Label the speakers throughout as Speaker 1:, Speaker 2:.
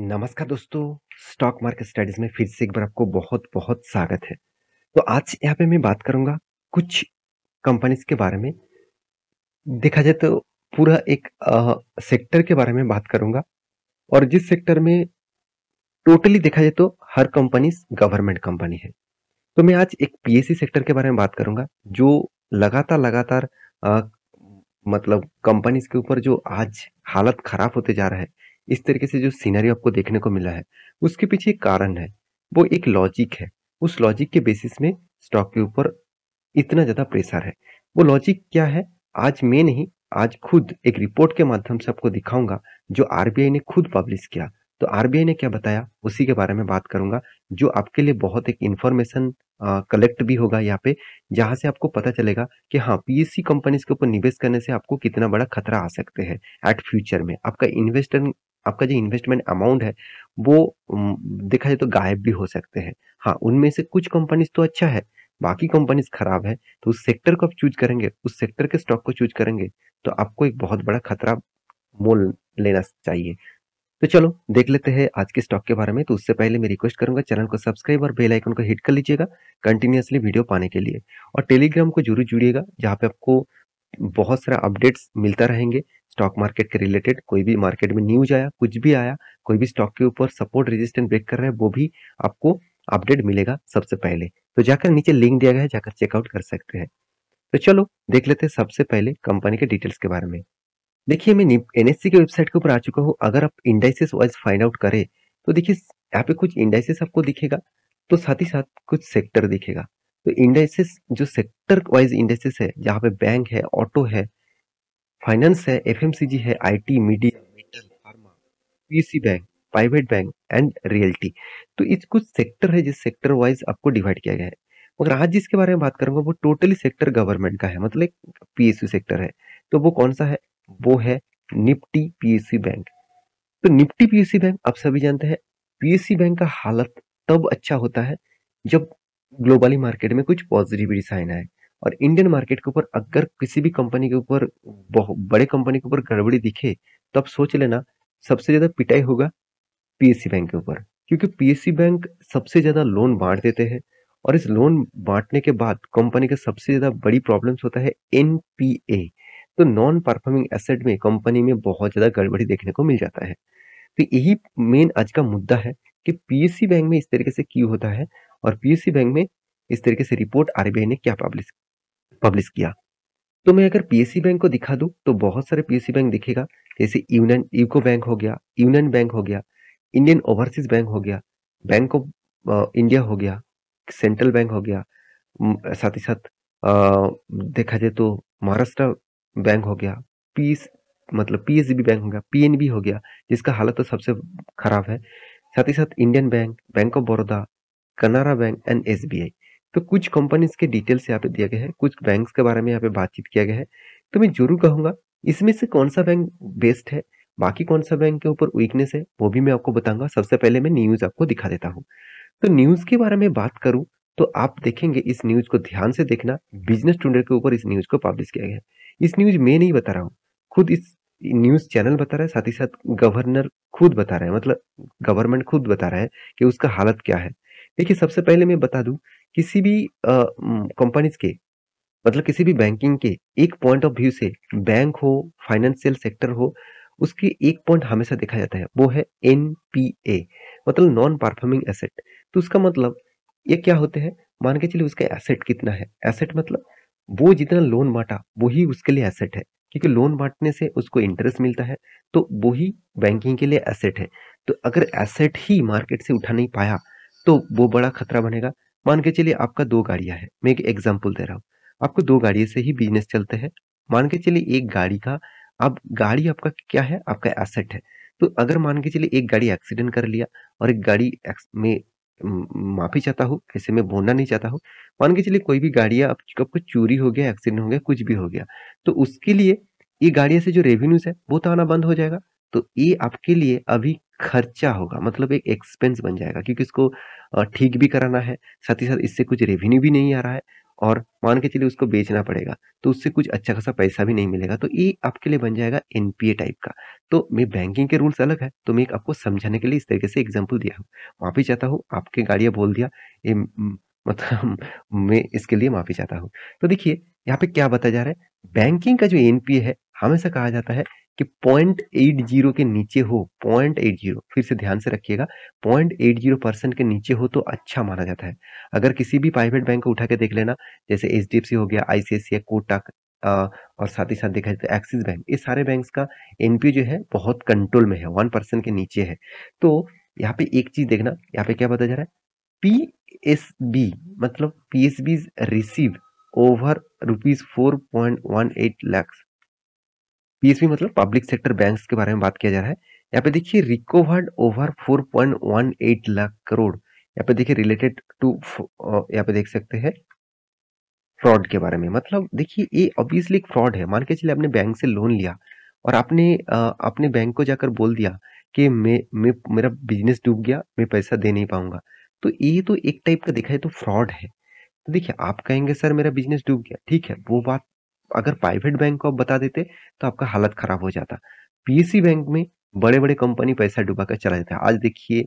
Speaker 1: नमस्कार दोस्तों stock market studies में फिर से एक बार आपको बहुत बहुत स्वागत है तो आज यहाँ पे मैं बात करूंगा कुछ कंपनीज के बारे में देखा जाए तो पूरा एक आ, सेक्टर के बारे में बात करूंगा और जिस सेक्टर में टोटली देखा जाए तो हर कंपनी गवर्नमेंट कंपनी है तो मैं आज एक पीएससी सेक्टर के बारे में बात करूंगा जो लगातार लगातार मतलब कंपनीज के ऊपर जो आज हालत खराब होते जा रहा है इस तरीके से जो सीनरी आपको देखने को मिला है उसके पीछे एक कारण है वो एक लॉजिक है उस लॉजिक के बेसिस में स्टॉक के ऊपर इतना ज़्यादा प्रेशर है वो लॉजिक क्या है आज मैं नहीं आज खुद एक रिपोर्ट के माध्यम से आपको दिखाऊंगा जो आरबीआई ने खुद पब्लिश किया तो आरबीआई ने क्या बताया उसी के बारे में बात करूंगा जो आपके लिए बहुत एक इन्फॉर्मेशन कलेक्ट भी होगा यहाँ पे जहाँ से आपको पता चलेगा कि हाँ पीएससी कंपनीज के ऊपर निवेश करने से आपको कितना बड़ा खतरा आ सकते हैं एट फ्यूचर में आपका इन्वेस्टर आपका जो इन्वेस्टमेंट अमाउंट है वो देखा जाए तो गायब भी हो सकते हैं हाँ उनमें से कुछ कंपनीज तो अच्छा है बाकी कंपनीज खराब है तो उस सेक्टर को आप चूज करेंगे उस सेक्टर के स्टॉक को चूज करेंगे तो आपको एक बहुत बड़ा खतरा मोल लेना चाहिए तो चलो देख लेते हैं आज के स्टॉक के बारे में तो उससे पहले मैं रिक्वेस्ट करूंगा चैनल को सब्सक्राइब और बेल आइकन को हिट कर लीजिएगा कंटिन्यूसली वीडियो पाने के लिए और टेलीग्राम को जरूर जुड़िएगा जहाँ पे आपको बहुत सारा अपडेट्स मिलता रहेंगे स्टॉक मार्केट के रिलेटेड कोई भी मार्केट में न्यूज आया कुछ भी आया कोई भी स्टॉक के ऊपर सपोर्ट रेजिस्टेंट ब्रेक कर रहे हैं वो भी आपको अपडेट मिलेगा सबसे पहले तो जाकर नीचे लिंक दिया गया है जाकर चेकआउट कर सकते हैं तो चलो देख लेते हैं सबसे पहले कंपनी के डिटेल्स के बारे में देखिए मैं एनएससी e की वेबसाइट के ऊपर आ चुका हूँ अगर आप इंडाइसिस वाइज फाइंड आउट करें तो देखिए यहाँ पे कुछ इंडाइसिस आपको दिखेगा तो साथ ही साथ कुछ सेक्टर दिखेगा तो इंडाइसिस जो सेक्टर वाइज इंडाइसिस है जहाँ पे बैंक है ऑटो है फाइनेंस है एफ है IT media metal pharma PC bank private bank and realty तो इस कुछ सेक्टर है जिस सेक्टर वाइज आपको डिवाइड किया गया है मगर आज जिसके बारे में बात करूंगा वो टोटली सेक्टर गवर्नमेंट का है मतलब एक पीएसयू सेक्टर है तो वो कौन सा है वो है निफ्टी पीएसयू बैंक तो निफ्टी पीएसयू बैंक आप सभी जानते हैं पीएसयू बैंक का हालत तब अच्छा होता है जब ग्लोबली मार्केट में कुछ पॉजिटिव साइन आए और इंडियन मार्केट के ऊपर अगर किसी भी कंपनी के ऊपर बड़े कंपनी के ऊपर गड़बड़ी दिखे तो आप सोच लेना सबसे ज़्यादा पिटाई होगा पीएससी बैंक के ऊपर क्योंकि पीएससी बैंक सबसे ज़्यादा लोन बांट देते हैं और इस लोन बांटने के बाद कंपनी का सबसे ज़्यादा बड़ी प्रॉब्लम्स होता है एनपीए तो नॉन परफॉर्मिंग एसेट में कंपनी में बहुत ज़्यादा गड़बड़ी देखने को मिल जाता है तो यही मेन आज का मुद्दा है कि पीएससी बैंक में इस तरीके से क्यों होता है और पीएससी बैंक में इस तरीके से रिपोर्ट आरबीआई ने क्या पब्लिश पब्लिश किया तो मैं अगर पीएससी बैंक को दिखा दूँ तो बहुत सारे पीएससी बैंक दिखेगा जैसे यूनियन यूको बैंक हो गया यूनियन बैंक हो गया इंडियन ओवरसीज बैंक हो गया बैंक ऑफ इंडिया हो गया सेंट्रल बैंक हो गया साथ ही साथ देखा जाए तो महाराष्ट्र बैंक हो गया पी मतलब पीएसबी बैंक हो गया पीएनबी हो गया जिसका हालत तो सबसे खराब है साथ ही साथ Indian bank bank of Baroda Canara bank and SBI तो कुछ कंपनीज के डिटेल्स यहाँ पे दिया गया है कुछ बैंक के बारे में यहाँ पे बातचीत किया गया है तो मैं जरूर कहूंगा इसमें से कौन सा बैंक बेस्ट है बाकी कौन सा बैंक के ऊपर वीकनेस है वो भी मैं आपको बताऊंगा सबसे पहले मैं न्यूज़ आपको दिखा देता हूँ तो न्यूज़ के बारे में बात करूँ तो आप देखेंगे इस न्यूज़ को ध्यान से देखना बिजनेस टूडर के ऊपर इस न्यूज़ को पब्लिश किया गया है इस न्यूज़ में नहीं बता रहा हूँ खुद इस न्यूज़ चैनल बता रहा है साथ ही साथ गवर्नर खुद बता रहा है मतलब गवर्नमेंट खुद बता रहा है कि उसका हालत क्या है देखिए सबसे पहले मैं बता दूं किसी भी कंपनीज के मतलब किसी भी बैंकिंग के एक पॉइंट ऑफ व्यू से बैंक हो फाइनेंशियल सेक्टर हो उसके एक पॉइंट हमेशा देखा जाता है वो है एन मतलब नॉन परफॉर्मिंग एसेट तो उसका मतलब ये क्या होते हैं मान के चलिए उसका एसेट कितना है एसेट मतलब वो जितना लोन बांटा वही उसके लिए एसेट है क्योंकि लोन बांटने से उसको इंटरेस्ट मिलता है तो वही बैंकिंग के लिए एसेट है तो अगर एसेट ही मार्केट से उठा नहीं पाया तो वो बड़ा खतरा बनेगा मान के चलिए आपका दो गाड़ियां है मैं एक एग्जाम्पल दे रहा हूँ आपको दो गाड़ियों से ही बिजनेस चलते हैं मान के चलिए एक गाड़ी का अब गाड़ी आपका क्या है आपका एसेट है तो अगर मान के चलिए एक गाड़ी एक्सीडेंट कर लिया और एक गाड़ी में माफी चाहता हूँ ऐसे में बोलना नहीं चाहता हूँ मान के चलिए कोई भी गाड़िया आपको चोरी हो गया एक्सीडेंट हो गया कुछ भी हो गया तो उसके लिए ये गाड़ियों से जो रेवेन्यूज है वो तो आना बंद हो जाएगा तो ये आपके लिए अभी खर्चा होगा मतलब एक एक्सपेंस बन जाएगा क्योंकि इसको ठीक भी कराना है साथ ही साथ इससे कुछ रेवेन्यू भी नहीं आ रहा है और मान के चलिए उसको बेचना पड़ेगा तो उससे कुछ अच्छा खासा पैसा भी नहीं मिलेगा तो ये आपके लिए बन जाएगा एनपीए टाइप का तो मैं बैंकिंग के रूल्स अलग है तो मैं एक आपको समझाने के लिए इस तरीके से एग्जाम्पल दिया हूँ माफी चाहता हूँ आपके गाड़ियाँ बोल दिया ए, मतलब मैं इसके लिए माफी चाहता हूँ तो देखिए यहाँ पे क्या बताया जा रहा है बैंकिंग का जो एनपीए है हमेशा कहा जाता है कि पॉइंट एट जीरो के नीचे हो पॉइंट एट जीरो फिर से ध्यान से रखिएगा पॉइंट एट जीरो परसेंट के नीचे हो तो अच्छा माना जाता है अगर किसी भी प्राइवेट बैंक को उठा के देख लेना जैसे एच हो गया आई सी कोटक और साथ ही साथ देखा जाए तो एक्सिस बैंक इस सारे बैंक्स का पी जो है बहुत कंट्रोल में है वन परसेंट के नीचे है तो यहाँ पे एक चीज़ देखना यहाँ पे क्या बताया जा रहा है पी एस बी मतलब P S B receive over rupees four point one eight lakhs PSB मतलब पब्लिक सेक्टर बैंक्स के बारे में बात किया जा रहा है यहाँ पे देखिए रिकवर्ड ओवर 4.18 लाख करोड़ यहाँ पे देखिए रिलेटेड टू यहाँ पे देख सकते हैं फ्रॉड के बारे में मतलब देखिए ये ऑब्वियसली फ्रॉड है मान के चलिए आपने बैंक से लोन लिया और आपने अपने बैंक को जाकर बोल दिया कि मैं मैं मेरा बिजनेस डूब गया मैं पैसा दे नहीं पाऊंगा तो ये तो एक टाइप का देखा है तो फ्रॉड है तो देखिए आप कहेंगे सर मेरा बिजनेस डूब गया ठीक है वो बात अगर प्राइवेट बैंक को आप बता देते तो आपका हालत खराब हो जाता पीएससी बैंक में बड़े बड़े कंपनी पैसा डुबा कर चला जाता है आज देखिए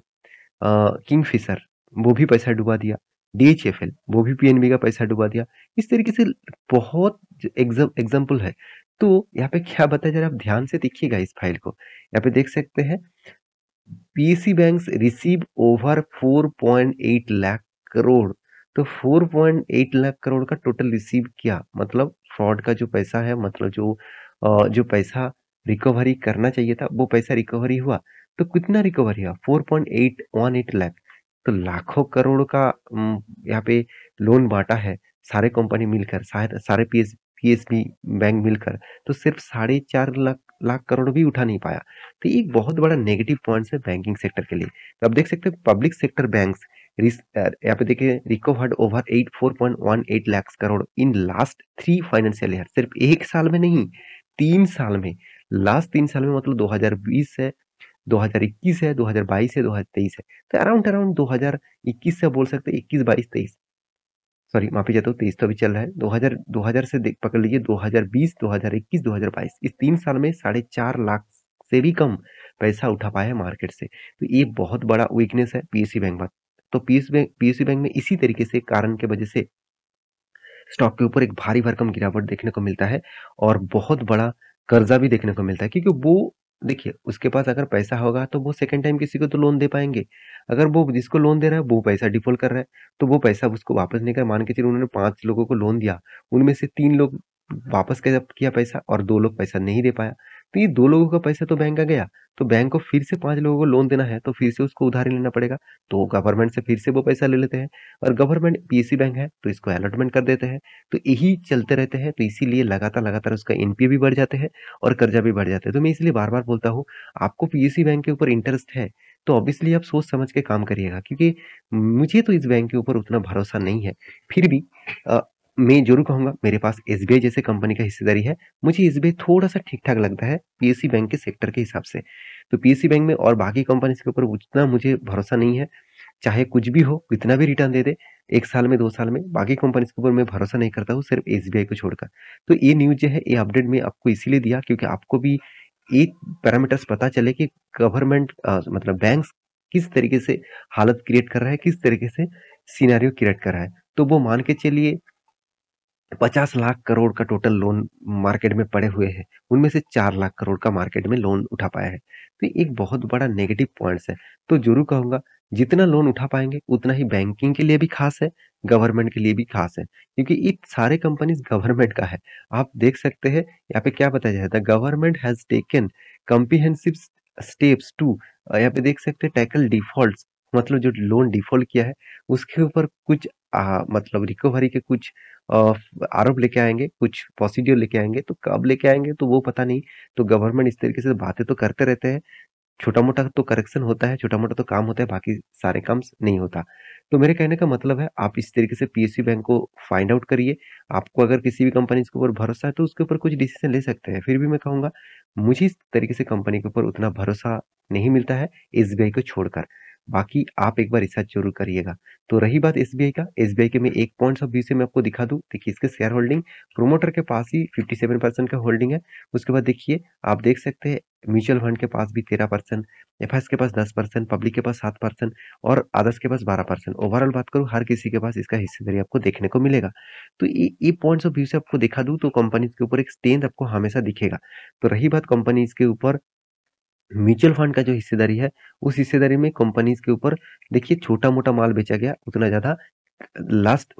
Speaker 1: किंग फिशर वो भी पैसा डुबा दिया डीएचएफएल वो भी पीएनबी का पैसा डुबा दिया इस तरीके से बहुत एग्जाम्पल है तो यहाँ पे क्या बताया जरा आप ध्यान से देखिएगा इस फाइल को यहाँ पे देख सकते हैं PSC bank receive over 4.8 lakh crore तो 4.8 लाख करोड़ का टोटल रिसीव किया मतलब फ्रॉड का जो पैसा है मतलब जो जो पैसा रिकवरी करना चाहिए था वो पैसा रिकवरी हुआ तो कितना रिकवरी हुआ 4.818 लाख तो लाखों करोड़ का यहाँ पे लोन बांटा है सारे कंपनी मिलकर सारे P S P S B bank मिलकर तो सिर्फ साढ़े चार लाख लाख करोड़ भी उठा नहीं पाया तो ये बहुत बड़ा नेगेटिव पॉइंट है बैंकिंग सेक्टर के लिए तो आप देख सकते हैं पब्लिक सेक्टर बैंक्स यहाँ पे देखिए recovered over eight four point one eight lakhs crore in last three financial year सिर्फ एक साल में नहीं तीन साल में लास्ट तीन साल में मतलब 2020 है 2021 है 2022 है 2023 है तो अराउंड अराउंड 2021 से बोल सकते इक्कीस बाईस तेईस सॉरी माफी चाहता हूँ तेईस तो अभी चल रहा है 2000 2000 से देख पकड़ लीजिए 2020 2021 2022 इस तीन साल में साढ़े चार लाख से भी कम पैसा उठा पाया है मार्केट से तो ये बहुत बड़ा वीकनेस है पीएससी बैंक का तो बैंक पीएसयू बैंक में इसी तरीके से कारण के वजह से स्टॉक के ऊपर एक भारी भरकम गिरावट देखने को मिलता है और बहुत बड़ा कर्जा भी देखने को मिलता है क्योंकि वो देखिए उसके पास अगर पैसा होगा तो वो सेकंड टाइम किसी को तो लोन दे पाएंगे अगर वो जिसको लोन दे रहा है वो पैसा डिफॉल्ट कर रहा है तो वो पैसा उसको वापस नहीं कर मान के चलिए उन्होंने पांच लोगों को लोन दिया उनमें से तीन लोग वापस किया पैसा और दो लोग पैसा नहीं दे पाया तो ये दो लोगों का पैसा तो बैंक का गया तो बैंक को फिर से पांच लोगों को लोन देना है तो फिर से उसको उधारी लेना पड़ेगा तो गवर्नमेंट से फिर से वो पैसा ले लेते हैं और गवर्नमेंट पीएससी बैंक है तो इसको अलॉटमेंट कर देते हैं तो यही चलते रहते हैं तो इसीलिए लगातार लगातार उसका एनपीए भी बढ़ जाते हैं और कर्जा भी बढ़ जाते हैं तो मैं इसलिए बार बार बोलता हूँ आपको पीएससी बैंक के ऊपर इंटरेस्ट है तो ऑब्वियसली आप सोच समझ के काम करिएगा क्योंकि मुझे तो इस बैंक के ऊपर उतना भरोसा नहीं है फिर भी मैं जरूर कहूँगा मेरे पास एस जैसे कंपनी का हिस्सेदारी है मुझे एस थोड़ा सा ठीक ठाक लगता है पी बैंक के सेक्टर के हिसाब से तो पी बैंक में और बाकी कंपनी के ऊपर उतना मुझे भरोसा नहीं है चाहे कुछ भी हो कितना भी रिटर्न दे दे एक साल में दो साल में बाकी कंपनीज के ऊपर मैं भरोसा नहीं करता हूँ सिर्फ एस को छोड़कर तो ये न्यूज जो है ये अपडेट मैं आपको इसीलिए दिया क्योंकि आपको भी ये पैरामीटर्स पता चले कि गवर्नमेंट मतलब बैंक किस तरीके से हालत क्रिएट कर रहा है किस तरीके से सीनारियो क्रिएट कर रहा है तो वो मान के चलिए पचास लाख करोड़ का टोटल लोन मार्केट में पड़े हुए हैं उनमें से चार लाख करोड़ का मार्केट में लोन उठा पाया है तो एक बहुत बड़ा नेगेटिव पॉइंट्स है तो जरूर कहूंगा जितना लोन उठा पाएंगे उतना ही बैंकिंग के लिए भी खास है गवर्नमेंट के लिए भी खास है क्योंकि ये सारे कंपनीज गवर्नमेंट का है आप देख सकते हैं यहाँ पे क्या बताया जाता है government has taken comprehensive steps to यहाँ पे देख सकते हैं टैकल डिफॉल्ट मतलब जो लोन डिफॉल्ट किया है उसके ऊपर कुछ आ, मतलब रिकवरी के कुछ आरोप लेके आएंगे कुछ प्रोसीड्योर लेके आएंगे तो कब लेके आएंगे तो वो पता नहीं तो गवर्नमेंट इस तरीके से बातें तो करते रहते हैं छोटा मोटा तो करेक्शन होता है छोटा मोटा तो काम होता है बाकी सारे काम नहीं होता तो मेरे कहने का मतलब है आप इस तरीके से पीएसयू बैंक को फाइंड आउट करिए आपको अगर किसी भी कंपनी के ऊपर भरोसा है तो उसके ऊपर कुछ डिसीजन ले सकते हैं फिर भी मैं कहूँगा मुझे इस तरीके से कंपनी के ऊपर उतना भरोसा नहीं मिलता है एस को छोड़कर बाकी आप एक बार रिसर्च जरूर करिएगा तो रही बात एस का एस के मैं एक पॉइंट ऑफ व्यू से मैं आपको दिखा दूँ देखिए इसके शेयर होल्डिंग प्रोमोटर के पास ही फिफ्टी सेवन परसेंट का होल्डिंग है उसके बाद देखिए आप देख सकते हैं म्यूचुअल फंड के पास भी तेरह परसेंट एफ के पास दस परसेंट पब्लिक के पास सात परसेंट और आदर्श के पास बारह परसेंट ओवरऑल बात करूँ हर किसी के पास इसका हिस्सेदारी आपको देखने को मिलेगा तो ये पॉइंट्स ऑफ व्यू से आपको दिखा दूँ तो कंपनीज के ऊपर एक स्टेंथ आपको हमेशा दिखेगा तो रही बात कंपनीज के ऊपर म्यूचुअल फंड का जो हिस्सेदारी है उस हिस्सेदारी में कंपनीज के ऊपर देखिए छोटा मोटा माल बेचा गया उतना ज़्यादा लास्ट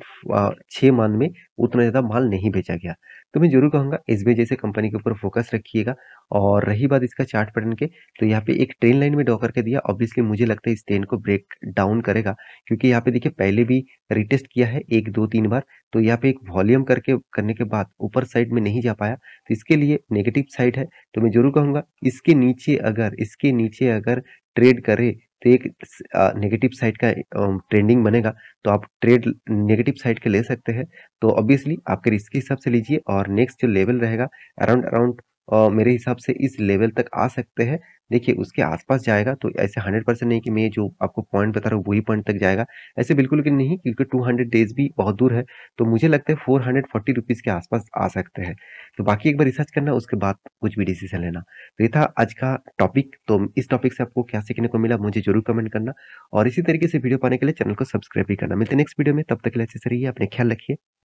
Speaker 1: छः मंथ में उतना ज़्यादा माल नहीं बेचा गया तो मैं जरूर कहूँगा एस बी जैसे कंपनी के ऊपर फोकस रखिएगा और रही बात इसका चार्ट पैटर्न के तो यहाँ पे एक ट्रेन लाइन में डॉ करके दिया ऑब्वियसली मुझे लगता है इस ट्रेन को ब्रेक डाउन करेगा क्योंकि यहाँ पे देखिए पहले भी रिटेस्ट किया है एक दो तीन बार तो यहाँ पे एक वॉल्यूम करके करने के बाद ऊपर साइड में नहीं जा पाया तो इसके लिए नेगेटिव साइड है तो मैं जरूर कहूँगा इसके नीचे अगर इसके नीचे अगर ट्रेड करे तो एक नेगेटिव साइड का ट्रेंडिंग um, बनेगा तो आप ट्रेड नेगेटिव साइड के ले सकते हैं तो ऑब्वियसली आपके रिस्क के हिसाब से लीजिए और नेक्स्ट जो लेवल रहेगा अराउंड अराउंड मेरे हिसाब से इस लेवल तक आ सकते हैं देखिए उसके आसपास जाएगा तो ऐसे हंड्रेड परसेंट नहीं कि मैं जो आपको पॉइंट बता रहा हूँ वही पॉइंट तक जाएगा ऐसे बिल्कुल कि नहीं क्योंकि टू हंड्रेड डेज भी बहुत दूर है तो मुझे लगता है फोर हंड्रेड फोर्टी रुपीज़ के आसपास आ सकते हैं तो बाकी एक बार रिसर्च करना उसके बाद कुछ भी डिसीजन लेना तो ये था आज का टॉपिक तो इस टॉपिक से आपको क्या सीखने को मिला मुझे जरूर कमेंट करना और इसी तरीके से वीडियो पाने के लिए चैनल को सब्सक्राइब भी करना मिलते नेक्स्ट वीडियो में तब तक के लिए अच्छे से रहिए अपने ख्याल रखिए